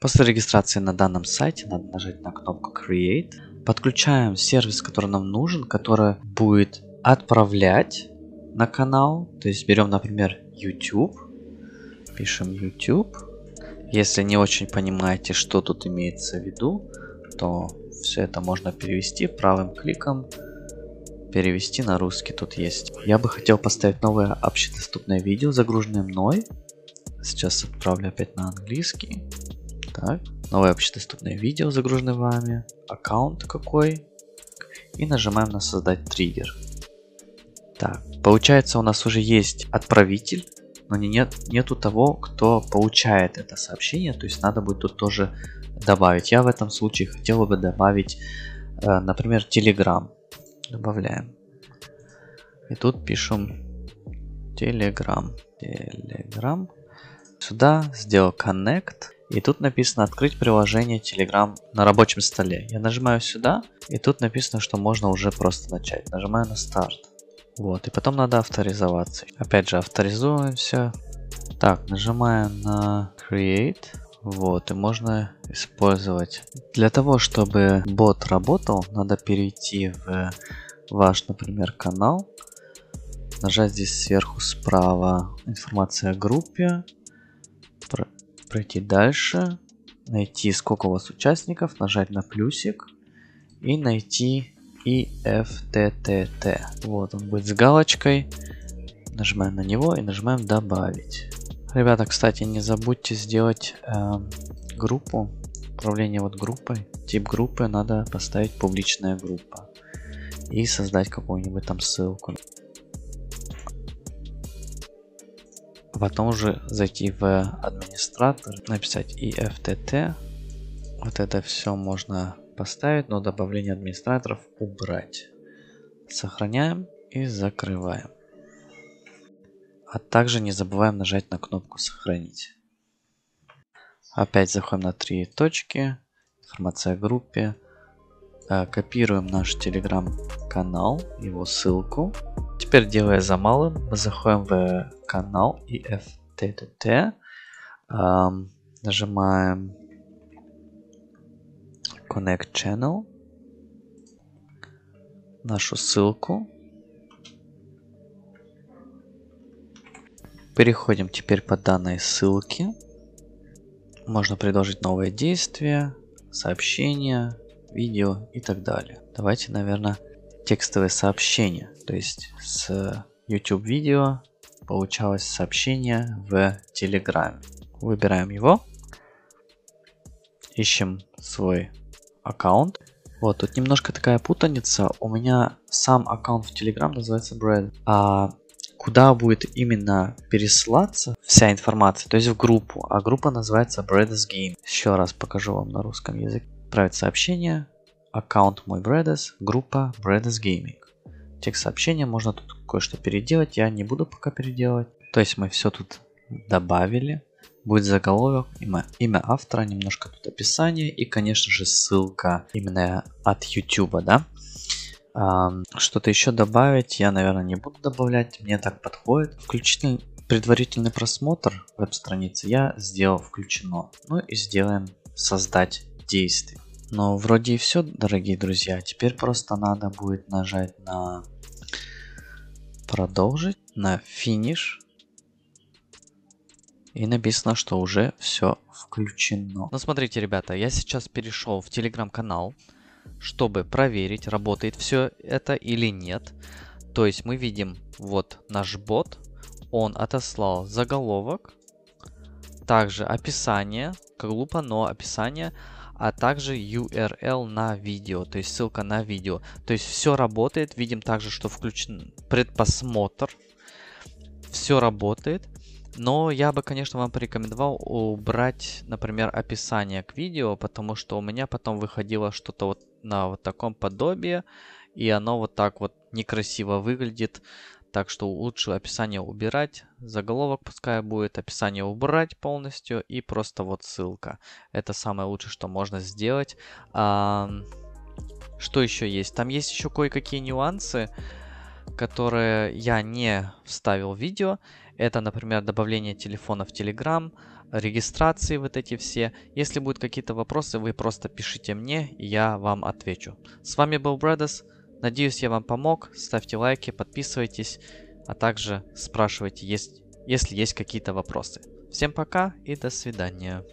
После регистрации на данном сайте надо нажать на кнопку Create. Подключаем сервис, который нам нужен, который будет отправлять на канал. То есть берем, например, YouTube. Пишем YouTube. Если не очень понимаете, что тут имеется в виду, то все это можно перевести правым кликом. Перевести на русский тут есть. Я бы хотел поставить новое общедоступное видео, загруженное мной. Сейчас отправлю опять на английский. Так, новое общедоступное видео, загружено вами, аккаунт какой. И нажимаем на создать триггер. Так, получается у нас уже есть отправитель, но нет, нету того, кто получает это сообщение, то есть надо будет тут тоже добавить. Я в этом случае хотел бы добавить, э, например, Telegram. Добавляем. И тут пишем Telegram. Telegram. Сюда сделал connect. И тут написано открыть приложение Telegram на рабочем столе. Я нажимаю сюда, и тут написано, что можно уже просто начать. Нажимаю на старт. Вот, и потом надо авторизоваться. Опять же, авторизуемся. Так, нажимаем на Create. Вот, и можно использовать. Для того, чтобы бот работал, надо перейти в ваш, например, канал. Нажать здесь сверху справа информация о группе, пройти дальше, найти сколько у вас участников, нажать на плюсик и найти IFTTT. Вот он будет с галочкой. Нажимаем на него и нажимаем добавить. Ребята, кстати, не забудьте сделать э, группу, управление вот группой. Тип группы надо поставить публичная группа и создать какую-нибудь там ссылку. потом уже зайти в администратор, написать IFTT. Вот это все можно поставить, но добавление администраторов убрать. Сохраняем и закрываем. А также не забываем нажать на кнопку «Сохранить». Опять заходим на три точки, информация о группе, э, копируем наш телеграм-канал, его ссылку теперь делая за малым, мы заходим в канал IFTTT, эм, нажимаем Connect Channel, нашу ссылку, переходим теперь по данной ссылке, можно предложить новое действие, сообщения, видео и так далее. Давайте, наверное, текстовое сообщение, То есть с YouTube видео получалось сообщение в Telegram. Выбираем его. Ищем свой аккаунт. Вот, тут немножко такая путаница. У меня сам аккаунт в Telegram называется Bread. А куда будет именно пересылаться вся информация, то есть в группу. А группа называется Bread's Game. Еще раз покажу вам на русском языке. Отправить сообщение, аккаунт мой Bredes, группа Bredes Гейминг. Текст сообщения можно тут кое-что переделать, я не буду пока переделывать. То есть мы все тут добавили. Будет заголовок, имя, имя автора, немножко тут описание и, конечно же, ссылка именно от YouTube, да? Что-то еще добавить я, наверное, не буду добавлять, мне так подходит. Включительный предварительный просмотр веб-страницы я сделал включено. Ну и сделаем создать действие. Но вроде и все, дорогие друзья. Теперь просто надо будет нажать на продолжить, на финиш. И написано, что уже все включено. Ну, смотрите, ребята, я сейчас перешел в телеграм-канал, чтобы проверить, работает все это или нет. То есть мы видим, вот наш бот, он отослал заголовок, также описание, глупо, но описание, а также URL на видео, то есть ссылка на видео. То есть все работает, видим также, что включен предпосмотр, все работает. Но я бы, конечно, вам порекомендовал убрать, например, описание к видео, потому что у меня потом выходило что-то вот на вот таком подобии, и оно вот так вот некрасиво выглядит так что лучше описание убирать. Заголовок пускай будет, описание убрать полностью и просто вот ссылка. Это самое лучшее, что можно сделать. А, что еще есть? Там есть еще кое-какие нюансы, которые я не вставил в видео. Это, например, добавление телефона в Telegram, регистрации вот эти все. Если будут какие-то вопросы, вы просто пишите мне, и я вам отвечу. С вами был Брэдес. Надеюсь, я вам помог. Ставьте лайки, подписывайтесь, а также спрашивайте, есть, если есть какие-то вопросы. Всем пока и до свидания.